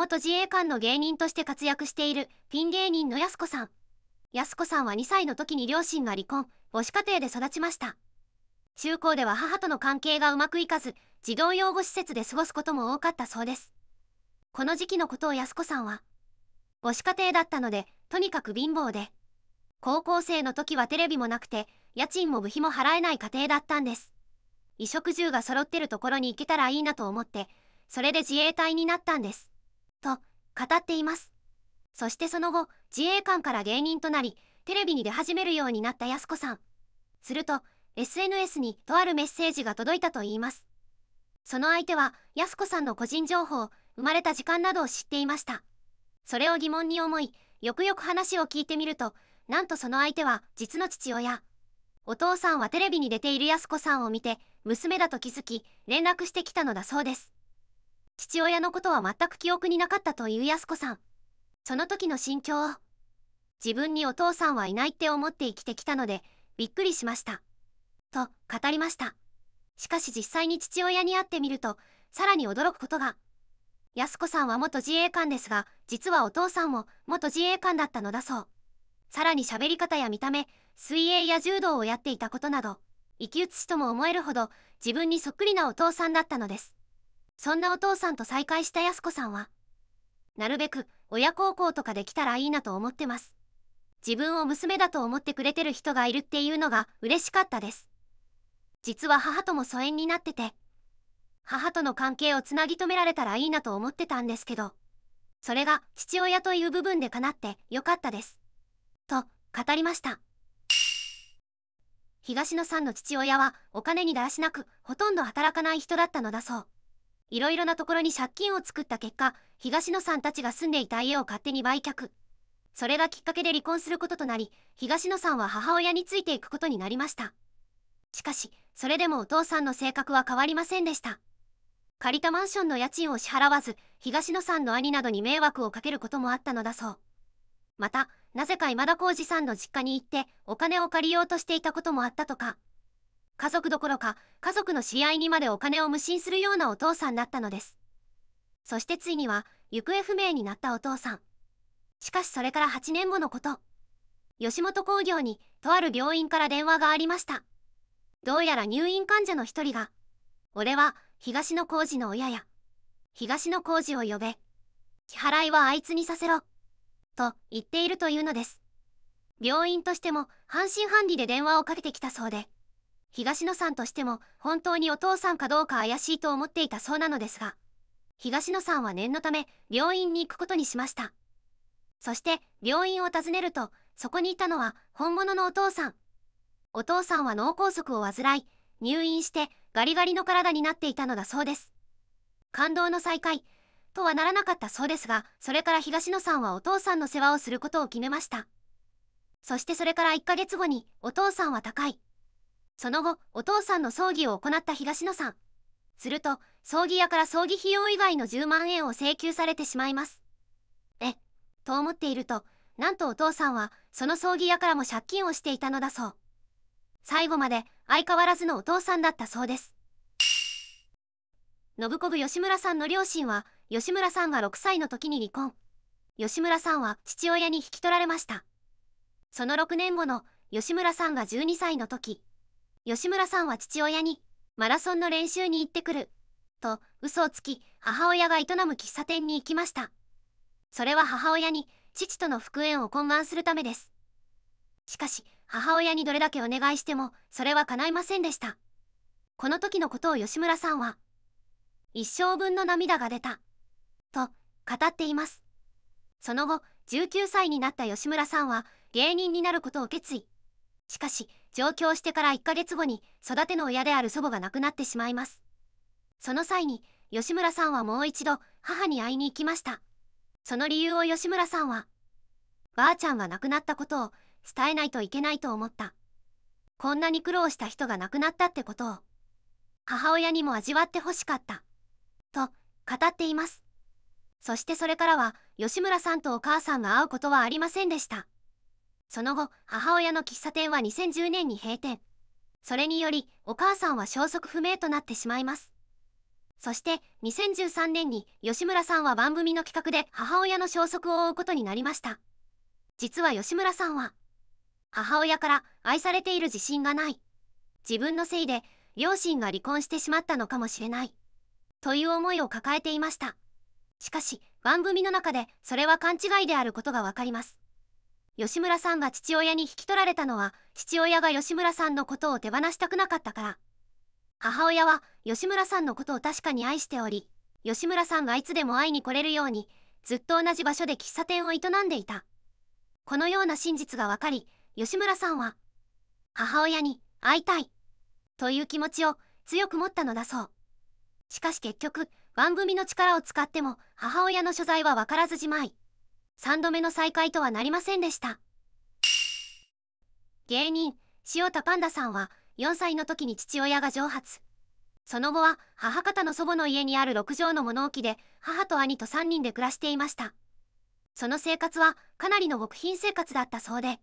元自衛官の芸人として活躍しているピン芸人のやす子さんやす子さんは2歳の時に両親が離婚母子家庭で育ちました中高では母との関係がうまくいかず児童養護施設で過ごすことも多かったそうですこの時期のことを安子さんは母子家庭だったのでとにかく貧乏で高校生の時はテレビもなくて家賃も部費も払えない家庭だったんです衣食住が揃ってるところに行けたらいいなと思ってそれで自衛隊になったんですと語っていますそしてその後自衛官から芸人となりテレビに出始めるようになったやす子さんすると SNS にとあるメッセージが届いたといいますその相手はやす子さんの個人情報生まれた時間などを知っていましたそれを疑問に思いよくよく話を聞いてみるとなんとその相手は実の父親お父さんはテレビに出ているやす子さんを見て娘だと気づき連絡してきたのだそうです父親のことは全く記憶になかったという安子さん。その時の心境を。自分にお父さんはいないって思って生きてきたので、びっくりしました。と、語りました。しかし実際に父親に会ってみると、さらに驚くことが。安子さんは元自衛官ですが、実はお父さんも元自衛官だったのだそう。さらに喋り方や見た目、水泳や柔道をやっていたことなど、生き写しとも思えるほど自分にそっくりなお父さんだったのです。そんなお父さんと再会した安子さんはなるべく親孝行とかできたらいいなと思ってます自分を娘だと思ってくれてる人がいるっていうのが嬉しかったです実は母とも疎遠になってて母との関係をつなぎ止められたらいいなと思ってたんですけどそれが父親という部分で叶ってよかったですと語りました東野さんの父親はお金にだらしなくほとんど働かない人だったのだそういろいろなところに借金を作った結果東野さんたちが住んでいた家を勝手に売却それがきっかけで離婚することとなり東野さんは母親についていくことになりましたしかしそれでもお父さんの性格は変わりませんでした借りたマンションの家賃を支払わず東野さんの兄などに迷惑をかけることもあったのだそうまたなぜか今田耕司さんの実家に行ってお金を借りようとしていたこともあったとか家族どころか家族の試合にまでお金を無心するようなお父さんだったのですそしてついには行方不明になったお父さんしかしそれから8年後のこと吉本興業にとある病院から電話がありましたどうやら入院患者の一人が「俺は東野浩二の親や東野浩二を呼べ支払いはあいつにさせろ」と言っているというのです病院としても半信半疑で電話をかけてきたそうで東野さんとしても本当にお父さんかどうか怪しいと思っていたそうなのですが東野さんは念のため病院に行くことにしましたそして病院を訪ねるとそこにいたのは本物のお父さんお父さんは脳梗塞を患い入院してガリガリの体になっていたのだそうです感動の再会とはならなかったそうですがそれから東野さんはお父さんの世話をすることを決めましたそしてそれから1ヶ月後にお父さんは高いその後お父さんの葬儀を行った東野さんすると葬儀屋から葬儀費用以外の10万円を請求されてしまいますえと思っているとなんとお父さんはその葬儀屋からも借金をしていたのだそう最後まで相変わらずのお父さんだったそうです信子部吉村さんの両親は吉村さんが6歳の時に離婚吉村さんは父親に引き取られましたその6年後の吉村さんが12歳の時吉村さんは父親に、マラソンの練習に行ってくる、と嘘をつき、母親が営む喫茶店に行きました。それは母親に、父との復縁を懇願するためです。しかし、母親にどれだけお願いしても、それは叶いませんでした。この時のことを吉村さんは、一生分の涙が出た、と語っています。その後、19歳になった吉村さんは、芸人になることを決意。しかし、上京してから1ヶ月後に育ての親である祖母が亡くなってしまいますその際に吉村さんはもう一度母に会いに行きましたその理由を吉村さんはばあちゃんが亡くなったことを伝えないといけないと思ったこんなに苦労した人が亡くなったってことを母親にも味わってほしかったと語っていますそしてそれからは吉村さんとお母さんが会うことはありませんでしたその後、母親の喫茶店は2010年に閉店。それにより、お母さんは消息不明となってしまいます。そして、2013年に吉村さんは番組の企画で母親の消息を追うことになりました。実は吉村さんは、母親から愛されている自信がない。自分のせいで、両親が離婚してしまったのかもしれない。という思いを抱えていました。しかし、番組の中でそれは勘違いであることがわかります。吉村さんが父親に引き取られたのは父親が吉村さんのことを手放したくなかったから母親は吉村さんのことを確かに愛しており吉村さんがいつでも会いに来れるようにずっと同じ場所で喫茶店を営んでいたこのような真実が分かり吉村さんは母親に会いたいという気持ちを強く持ったのだそうしかし結局番組の力を使っても母親の所在は分からずじまい3度目の再会とはなりませんでした芸人塩田パンダさんは4歳の時に父親が蒸発その後は母方の祖母の家にある6畳の物置で母と兄と3人で暮らしていましたその生活はかなりの極貧生活だったそうで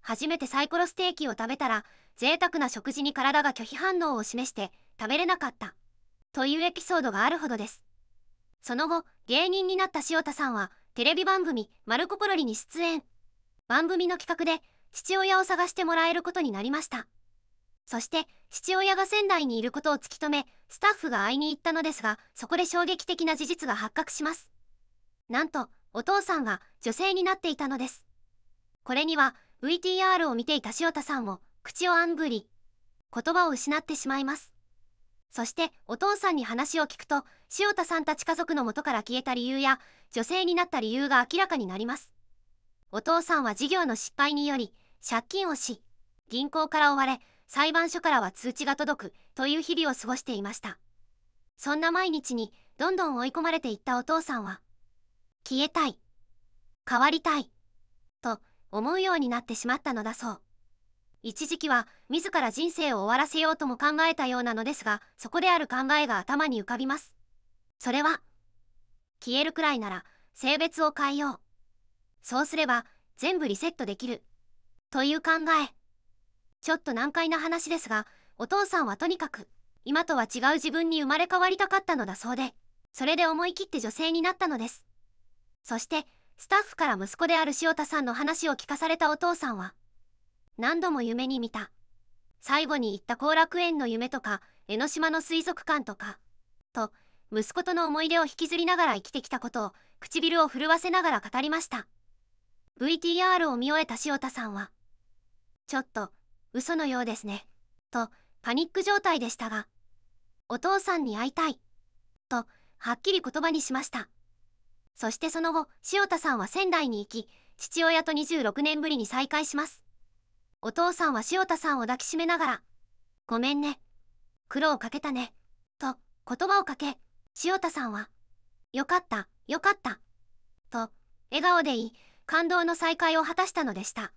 初めてサイコロステーキを食べたら贅沢な食事に体が拒否反応を示して食べれなかったというエピソードがあるほどですその後芸人になった塩田さんはテレビ番組「マルコ・ポロリ」に出演番組の企画で父親を探してもらえることになりましたそして父親が仙台にいることを突き止めスタッフが会いに行ったのですがそこで衝撃的な事実が発覚しますなんとお父さんが女性になっていたのですこれには VTR を見ていた塩田さんも口をあんぐり言葉を失ってしまいますそしてお父さんに話を聞くと塩田さんたち家族の元から消えた理由や女性になった理由が明らかになりますお父さんは事業の失敗により借金をし銀行から追われ裁判所からは通知が届くという日々を過ごしていましたそんな毎日にどんどん追い込まれていったお父さんは消えたい変わりたいと思うようになってしまったのだそう一時期は自ら人生を終わらせようとも考えたようなのですがそこである考えが頭に浮かびますそれは消えるくらいなら性別を変えようそうすれば全部リセットできるという考えちょっと難解な話ですがお父さんはとにかく今とは違う自分に生まれ変わりたかったのだそうでそれで思い切って女性になったのですそしてスタッフから息子である塩田さんの話を聞かされたお父さんは何度も夢に見た最後に行った後楽園の夢とか江ノ島の水族館とかと息子との思い出を引きずりながら生きてきたことを唇を震わせながら語りました VTR を見終えた塩田さんは「ちょっと嘘のようですね」とパニック状態でしたが「お父さんに会いたい」とはっきり言葉にしましたそしてその後塩田さんは仙台に行き父親と26年ぶりに再会しますお父さんは塩田さんを抱きしめながら、ごめんね、苦労かけたね、と言葉をかけ、塩田さんは、よかった、よかった、と、笑顔で言い、感動の再会を果たしたのでした。